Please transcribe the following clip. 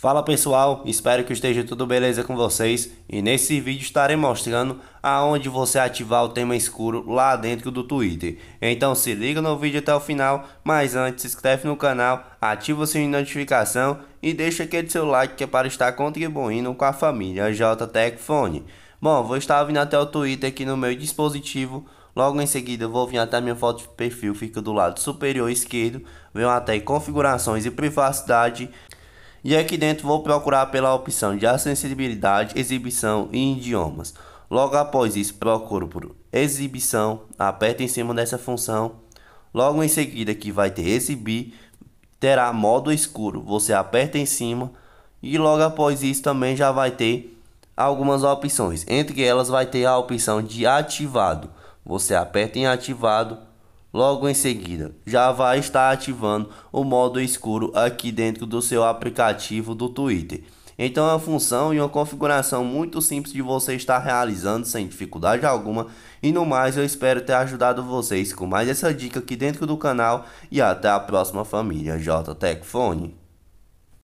Fala pessoal, espero que esteja tudo beleza com vocês e nesse vídeo estarei mostrando aonde você ativar o tema escuro lá dentro do Twitter. Então se liga no vídeo até o final, mas antes se inscreve no canal, ativa o sininho de notificação e deixa aquele seu like que é para estar contribuindo com a família JTEC Fone. Bom, vou estar vindo até o Twitter aqui no meu dispositivo Logo em seguida vou vir até minha foto de perfil, fica do lado superior esquerdo, venho até configurações e privacidade, e aqui dentro vou procurar pela opção de acessibilidade, exibição e idiomas. Logo após isso, procuro por exibição, aperto em cima dessa função. Logo em seguida que vai ter exibir, terá modo escuro. Você aperta em cima e logo após isso também já vai ter algumas opções. Entre elas vai ter a opção de ativado. Você aperta em ativado Logo em seguida, já vai estar ativando o modo escuro aqui dentro do seu aplicativo do Twitter. Então é uma função e uma configuração muito simples de você estar realizando sem dificuldade alguma. E no mais, eu espero ter ajudado vocês com mais essa dica aqui dentro do canal. E até a próxima família JTech